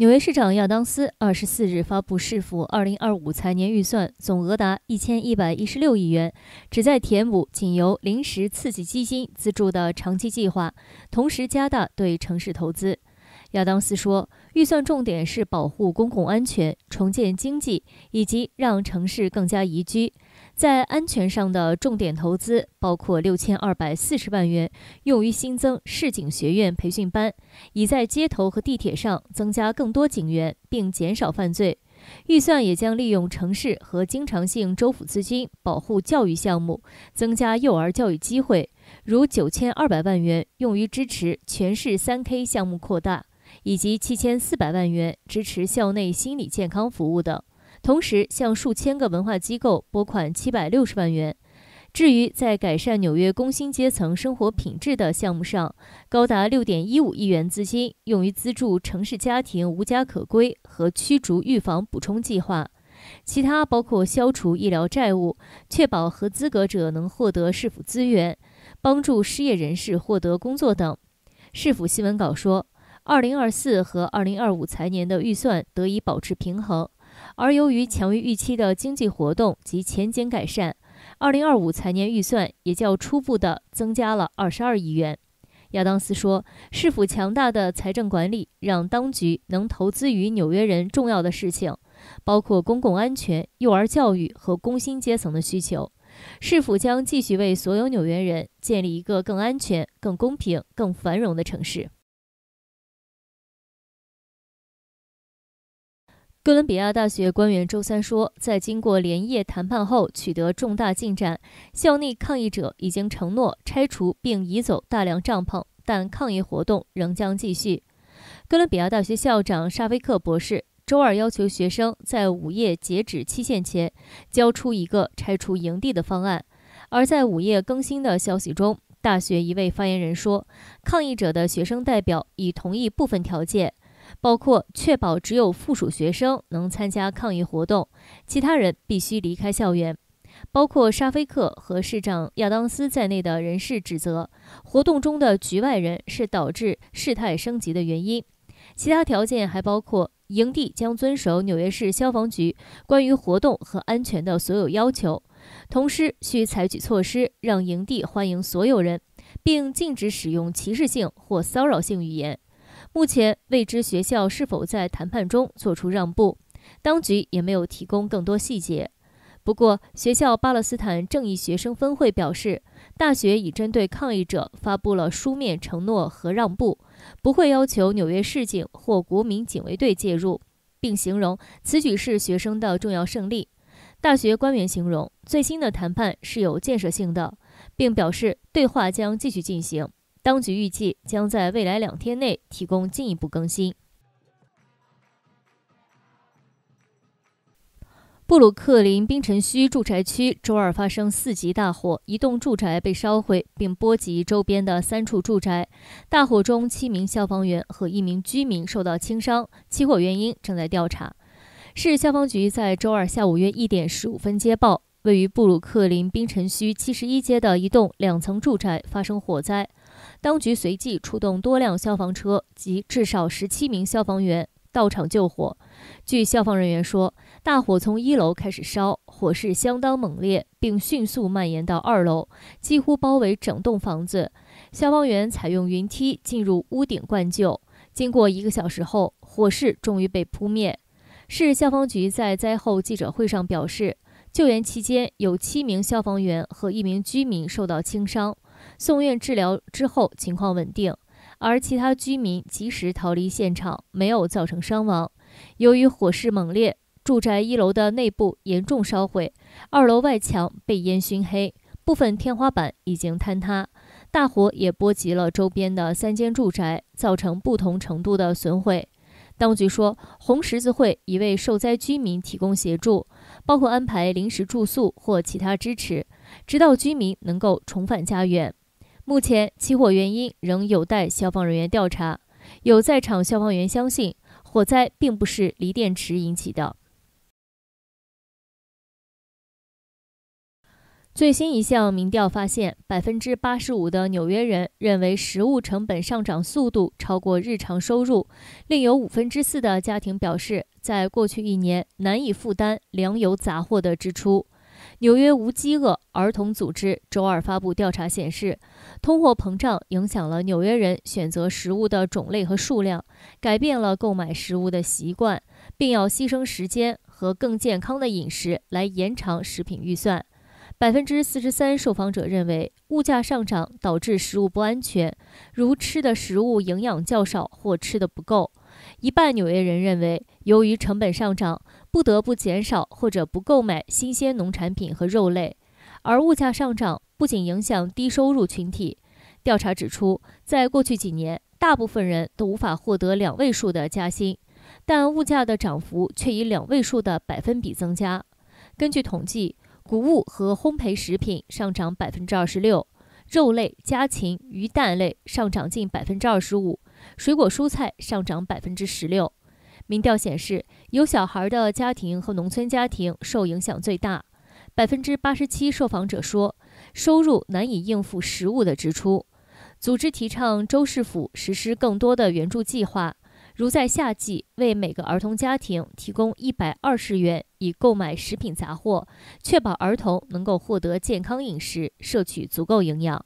纽约市长亚当斯二十四日发布市府二零二五财年预算，总额达一千一百一十六亿元，旨在填补仅由临时刺激基金资助的长期计划，同时加大对城市投资。亚当斯说，预算重点是保护公共安全、重建经济以及让城市更加宜居。在安全上的重点投资包括六千二百四十万元，用于新增市警学院培训班，以在街头和地铁上增加更多警员并减少犯罪。预算也将利用城市和经常性州府资金保护教育项目，增加幼儿教育机会，如九千二百万元用于支持全市三 K 项目扩大。以及七千四百万元支持校内心理健康服务等，同时向数千个文化机构拨款七百六十万元。至于在改善纽约工薪阶层生活品质的项目上，高达六点一五亿元资金用于资助城市家庭无家可归和驱逐预防补充计划。其他包括消除医疗债务、确保合资格者能获得市府资源、帮助失业人士获得工作等。市府新闻稿说。2024和2025财年的预算得以保持平衡，而由于强于预期的经济活动及前景改善，2025财年预算也较初步的增加了22亿元。亚当斯说：“是否强大的财政管理让当局能投资于纽约人重要的事情，包括公共安全、幼儿教育和工薪阶层的需求？是否将继续为所有纽约人建立一个更安全、更公平、更繁荣的城市？”哥伦比亚大学官员周三说，在经过连夜谈判后取得重大进展，校内抗议者已经承诺拆除并移走大量帐篷，但抗议活动仍将继续。哥伦比亚大学校长沙菲克博士周二要求学生在午夜截止期限前交出一个拆除营地的方案。而在午夜更新的消息中，大学一位发言人说，抗议者的学生代表已同意部分条件。包括确保只有附属学生能参加抗议活动，其他人必须离开校园。包括沙菲克和市长亚当斯在内的人士指责，活动中的局外人是导致事态升级的原因。其他条件还包括，营地将遵守纽约市消防局关于活动和安全的所有要求，同时需采取措施让营地欢迎所有人，并禁止使用歧视性或骚扰性语言。目前未知学校是否在谈判中做出让步，当局也没有提供更多细节。不过，学校巴勒斯坦正义学生分会表示，大学已针对抗议者发布了书面承诺和让步，不会要求纽约市警或国民警卫队介入，并形容此举是学生的重要胜利。大学官员形容最新的谈判是有建设性的，并表示对话将继续进行。当局预计将在未来两天内提供进一步更新。布鲁克林冰城区住宅区周二发生四级大火，一栋住宅被烧毁，并波及周边的三处住宅。大火中七名消防员和一名居民受到轻伤，起火原因正在调查。市消防局在周二下午约一点十五分接报，位于布鲁克林冰城区七十一街的一栋两层住宅发生火灾。当局随即出动多辆消防车及至少十七名消防员到场救火。据消防人员说，大火从一楼开始烧，火势相当猛烈，并迅速蔓延到二楼，几乎包围整栋房子。消防员采用云梯进入屋顶灌救。经过一个小时后，火势终于被扑灭。市消防局在灾后记者会上表示，救援期间有七名消防员和一名居民受到轻伤。送院治疗之后，情况稳定，而其他居民及时逃离现场，没有造成伤亡。由于火势猛烈，住宅一楼的内部严重烧毁，二楼外墙被烟熏黑，部分天花板已经坍塌。大火也波及了周边的三间住宅，造成不同程度的损毁。当局说，红十字会已为受灾居民提供协助，包括安排临时住宿或其他支持，直到居民能够重返家园。目前，起火原因仍有待消防人员调查。有在场消防员相信，火灾并不是锂电池引起的。最新一项民调发现，百分之八十五的纽约人认为食物成本上涨速度超过日常收入，另有五分之四的家庭表示，在过去一年难以负担粮油杂货的支出。纽约无饥饿儿童组织周二发布调查显示，通货膨胀影响了纽约人选择食物的种类和数量，改变了购买食物的习惯，并要牺牲时间和更健康的饮食来延长食品预算。百分之四十三受访者认为，物价上涨导致食物不安全，如吃的食物营养较少或吃的不够。一半纽约人认为，由于成本上涨，不得不减少或者不购买新鲜农产品和肉类。而物价上涨不仅影响低收入群体。调查指出，在过去几年，大部分人都无法获得两位数的加薪，但物价的涨幅却以两位数的百分比增加。根据统计。谷物和烘焙食品上涨百分之二十六，肉类、家禽、鱼蛋类上涨近百分之二十五，水果、蔬菜上涨百分之十六。民调显示，有小孩的家庭和农村家庭受影响最大。百分之八十七受访者说，收入难以应付食物的支出。组织提倡州市府实施更多的援助计划。如在夏季为每个儿童家庭提供一百二十元，以购买食品杂货，确保儿童能够获得健康饮食，摄取足够营养。